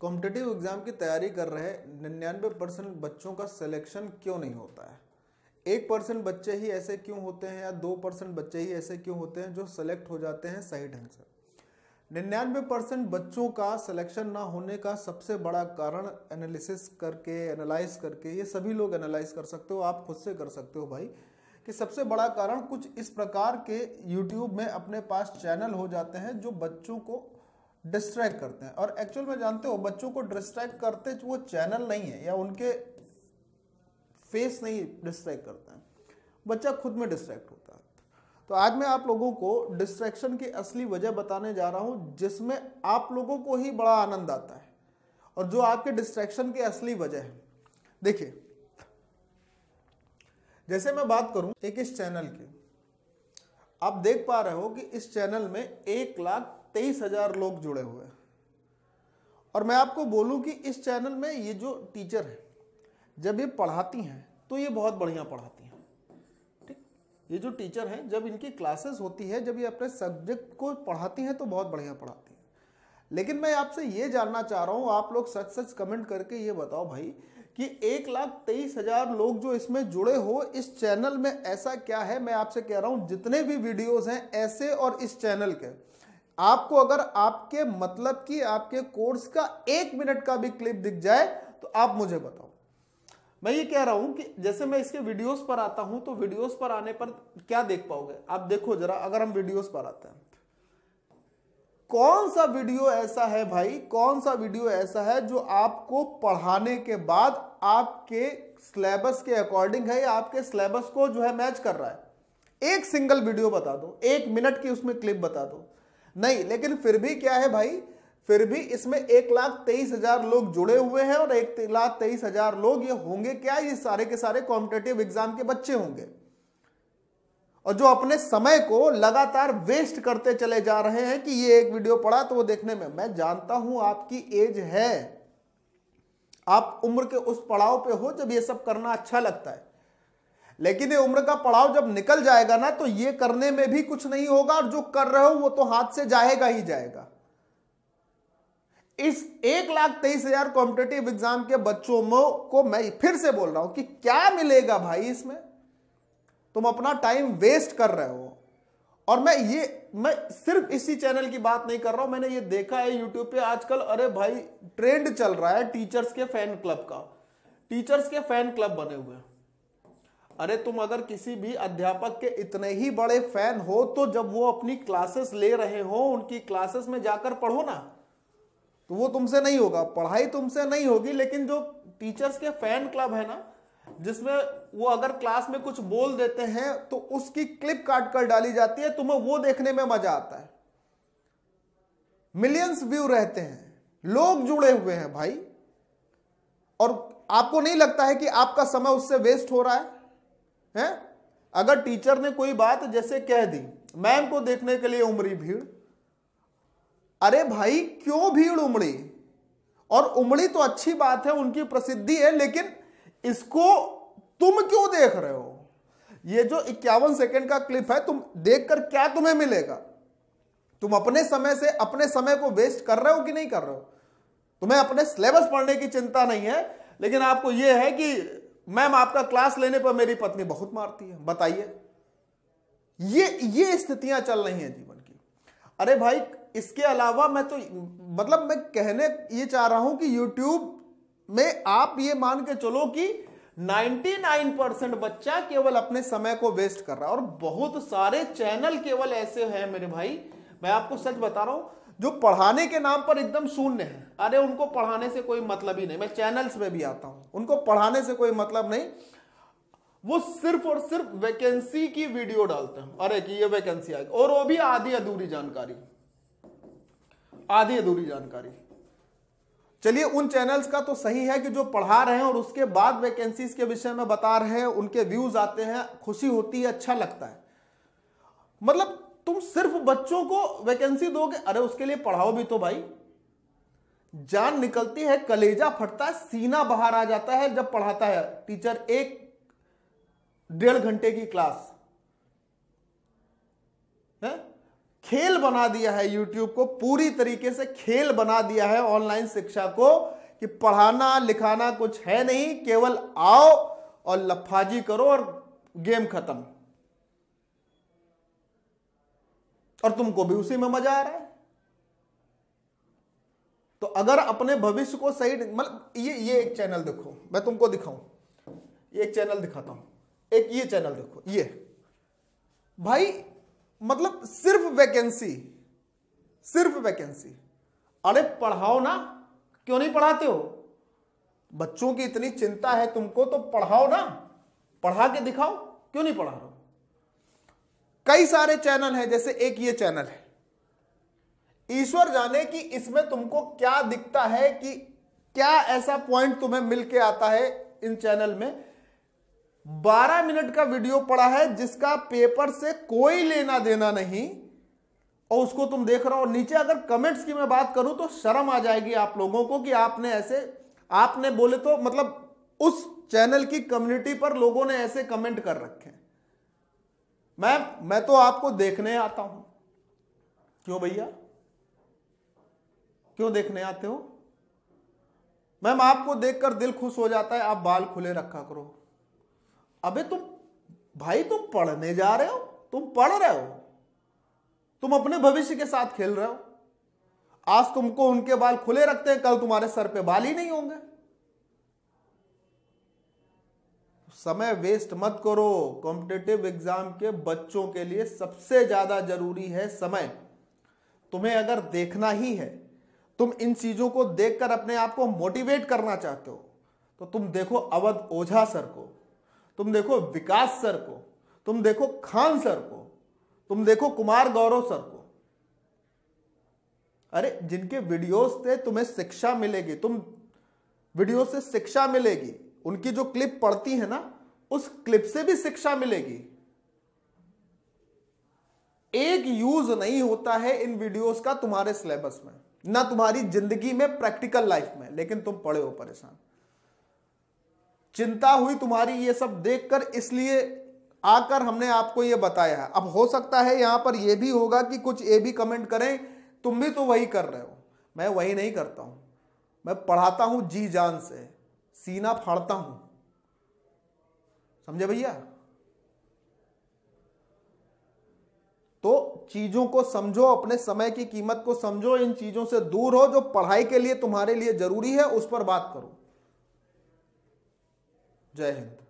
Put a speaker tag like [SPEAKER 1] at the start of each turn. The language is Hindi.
[SPEAKER 1] कॉम्पिटेटिव एग्ज़ाम की तैयारी कर रहे निन्यानवे परसेंट बच्चों का सिलेक्शन क्यों नहीं होता है एक परसेंट बच्चे ही ऐसे क्यों होते हैं या दो परसेंट बच्चे ही ऐसे क्यों होते हैं जो सेलेक्ट हो जाते हैं सही ढंग से निन्यानवे परसेंट बच्चों का सिलेक्शन ना होने का सबसे बड़ा कारण एनालिसिस करके एनालाइज करके ये सभी लोग एनालाइज कर सकते हो आप खुद से कर सकते हो भाई कि सबसे बड़ा कारण कुछ इस प्रकार के यूट्यूब में अपने पास चैनल हो जाते हैं जो बच्चों को डिस्ट्रैक्ट करते हैं और एक्चुअल में जानते हो बच्चों को डिस्ट्रैक्ट करते वो चैनल नहीं है या उनके फेस नहीं डिस्ट्रैक्ट करते हैं बच्चा खुद में डिस्ट्रैक्ट होता है तो आज मैं आप लोगों को डिस्ट्रैक्शन की असली वजह बताने जा रहा हूँ जिसमें आप लोगों को ही बड़ा आनंद आता है और जो आपके डिस्ट्रैक्शन की असली वजह है देखिए जैसे मैं बात करूं एक इस चैनल की आप देख पा रहे हो कि इस चैनल में एक लाख तेईस हजार लोग जुड़े हुए हैं और मैं आपको बोलूं कि इस चैनल में ये जो टीचर है जब ये पढ़ाती हैं तो ये बहुत बढ़िया पढ़ाती हैं ठीक ये जो टीचर हैं जब इनकी क्लासेस होती है जब ये अपने सब्जेक्ट को पढ़ाती हैं तो बहुत बढ़िया पढ़ाती हैं लेकिन मैं आपसे ये जानना चाह रहा हूँ आप लोग सच सच कमेंट करके ये बताओ भाई कि एक लाख तेईस हजार लोग जो इसमें जुड़े हो इस चैनल में ऐसा क्या है मैं आपसे कह रहा हूँ जितने भी वीडियोस हैं ऐसे और इस चैनल के आपको अगर आपके मतलब की आपके कोर्स का एक मिनट का भी क्लिप दिख जाए तो आप मुझे बताओ मैं ये कह रहा हूं कि जैसे मैं इसके वीडियोस पर आता हूं तो वीडियोस पर आने पर क्या देख पाओगे आप देखो जरा अगर हम वीडियोस पर आते हैं कौन सा वीडियो ऐसा है भाई कौन सा वीडियो ऐसा है जो आपको पढ़ाने के बाद आपके सिलेबस के अकॉर्डिंग है या आपके सिलेबस को जो है मैच कर रहा है एक सिंगल वीडियो बता दो एक मिनट की उसमें क्लिप बता दो नहीं लेकिन फिर भी क्या है भाई फिर भी इसमें एक लाख तेईस हजार लोग जुड़े हुए हैं और एक लाख तेईस हजार लोग ये होंगे क्या ये सारे के सारे कॉम्पिटेटिव एग्जाम के बच्चे होंगे और जो अपने समय को लगातार वेस्ट करते चले जा रहे हैं कि ये एक वीडियो पढ़ा तो वो देखने में मैं जानता हूं आपकी एज है आप उम्र के उस पड़ाव पे हो जब ये सब करना अच्छा लगता है लेकिन ये उम्र का पड़ाव जब निकल जाएगा ना तो ये करने में भी कुछ नहीं होगा और जो कर रहे हो वो तो हाथ से जाएगा ही जाएगा इस एक लाख तेईस हजार कॉम्पिटेटिव एग्जाम के बच्चों में को मैं फिर से बोल रहा हूं कि क्या मिलेगा भाई इसमें तुम अपना टाइम वेस्ट कर रहे हो और मैं ये मैं सिर्फ इसी चैनल की बात नहीं कर रहा हूं मैंने ये देखा है यूट्यूब पे आजकल अरे भाई ट्रेंड चल रहा है टीचर्स के फैन क्लब का टीचर्स के फैन क्लब बने हुए हैं अरे तुम अगर किसी भी अध्यापक के इतने ही बड़े फैन हो तो जब वो अपनी क्लासेस ले रहे हो उनकी क्लासेस में जाकर पढ़ो ना तो वो तुमसे नहीं होगा पढ़ाई तुमसे नहीं होगी लेकिन जो टीचर्स के फैन क्लब है ना जिसमें वो अगर क्लास में कुछ बोल देते हैं तो उसकी क्लिप काट कर डाली जाती है तुम्हें वो देखने में मजा आता है मिलियंस व्यू रहते हैं लोग जुड़े हुए हैं भाई और आपको नहीं लगता है कि आपका समय उससे वेस्ट हो रहा है हैं अगर टीचर ने कोई बात जैसे कह दी मैम को देखने के लिए उमड़ी भीड़ अरे भाई क्यों भीड़ उमड़ी और उमड़ी तो अच्छी बात है उनकी प्रसिद्धि है लेकिन इसको तुम क्यों देख रहे हो ये जो इक्यावन सेकंड का क्लिप है तुम देखकर क्या तुम्हें मिलेगा तुम अपने समय से अपने समय को वेस्ट कर रहे हो कि नहीं कर रहे हो तुम्हें अपने सिलेबस पढ़ने की चिंता नहीं है लेकिन आपको यह है कि मैम आपका क्लास लेने पर मेरी पत्नी बहुत मारती है बताइए ये ये स्थितियां चल रही हैं जीवन की अरे भाई इसके अलावा मैं तो मतलब मैं कहने ये चाह रहा हूं कि यूट्यूब में आप ये मान के चलो कि 99 परसेंट बच्चा केवल अपने समय को वेस्ट कर रहा है और बहुत सारे चैनल केवल ऐसे हैं मेरे भाई मैं आपको सच बता रहा हूं जो पढ़ाने के नाम पर एकदम शून्य है अरे उनको पढ़ाने से कोई मतलब ही नहीं मैं चैनल्स में भी आता हूं उनको पढ़ाने से कोई मतलब नहीं वो सिर्फ और सिर्फ वैकेंसी की वीडियो डालते हैं अरे कि ये वैकेंसी आ गई और वो भी आधी अधूरी जानकारी आधी अधूरी जानकारी चलिए उन चैनल्स का तो सही है कि जो पढ़ा रहे हैं और उसके बाद वैकेंसीज के विषय में बता रहे हैं उनके व्यूज आते हैं खुशी होती है अच्छा लगता है मतलब तुम सिर्फ बच्चों को वैकेंसी दोगे अरे उसके लिए पढ़ाओ भी तो भाई जान निकलती है कलेजा फटता है सीना बाहर आ जाता है जब पढ़ाता है टीचर एक डेढ़ घंटे की क्लास है खेल बना दिया है यूट्यूब को पूरी तरीके से खेल बना दिया है ऑनलाइन शिक्षा को कि पढ़ाना लिखाना कुछ है नहीं केवल आओ और लफाजी करो और गेम खत्म और तुमको भी उसी में मजा आ रहा है तो अगर अपने भविष्य को सही मतलब ये ये एक चैनल देखो मैं तुमको दिखाऊं ये एक चैनल दिखाता हूं एक ये चैनल देखो ये भाई मतलब सिर्फ वैकेंसी सिर्फ वैकेंसी अरे पढ़ाओ ना क्यों नहीं पढ़ाते हो बच्चों की इतनी चिंता है तुमको तो पढ़ाओ ना पढ़ा के दिखाओ क्यों नहीं पढ़ा रहे कई सारे चैनल हैं जैसे एक ये चैनल है ईश्वर जाने कि इसमें तुमको क्या दिखता है कि क्या ऐसा पॉइंट तुम्हें मिलके आता है इन चैनल में 12 मिनट का वीडियो पड़ा है जिसका पेपर से कोई लेना देना नहीं और उसको तुम देख रहे हो नीचे अगर कमेंट्स की मैं बात करूं तो शर्म आ जाएगी आप लोगों को कि आपने ऐसे आपने बोले तो मतलब उस चैनल की कम्युनिटी पर लोगों ने ऐसे कमेंट कर रखे हैं मैम मैं तो आपको देखने आता हूं क्यों भैया क्यों देखने आते हो मैम आपको देखकर दिल खुश हो जाता है आप बाल खुले रखा करो अबे तुम भाई तुम पढ़ने जा रहे हो तुम पढ़ रहे हो तुम अपने भविष्य के साथ खेल रहे हो आज तुमको उनके बाल खुले रखते हैं कल तुम्हारे सर पे बाल ही नहीं होंगे समय वेस्ट मत करो कॉम्पिटेटिव एग्जाम के बच्चों के लिए सबसे ज़्यादा जरूरी है समय तुम्हें अगर देखना ही है तुम इन चीज़ों को देखकर अपने आप को मोटिवेट करना चाहते हो तो तुम देखो अवध ओझा सर को तुम देखो विकास सर को तुम देखो खान सर को तुम देखो कुमार गौरव सर को अरे जिनके वीडियोस से तुम्हें शिक्षा मिलेगी तुम वीडियो से शिक्षा मिलेगी उनकी जो क्लिप पढ़ती है ना उस क्लिप से भी शिक्षा मिलेगी एक यूज नहीं होता है इन वीडियोस का तुम्हारे सिलेबस में ना तुम्हारी जिंदगी में प्रैक्टिकल लाइफ में लेकिन तुम पढ़े हो परेशान चिंता हुई तुम्हारी ये सब देखकर इसलिए आकर हमने आपको ये बताया है अब हो सकता है यहां पर यह भी होगा कि कुछ ये भी कमेंट करें तुम भी तो वही कर रहे हो मैं वही नहीं करता हूं मैं पढ़ाता हूं जी जान से सीना फाड़ता हूं समझे भैया तो चीजों को समझो अपने समय की कीमत को समझो इन चीजों से दूर हो जो पढ़ाई के लिए तुम्हारे लिए जरूरी है उस पर बात करो जय हिंद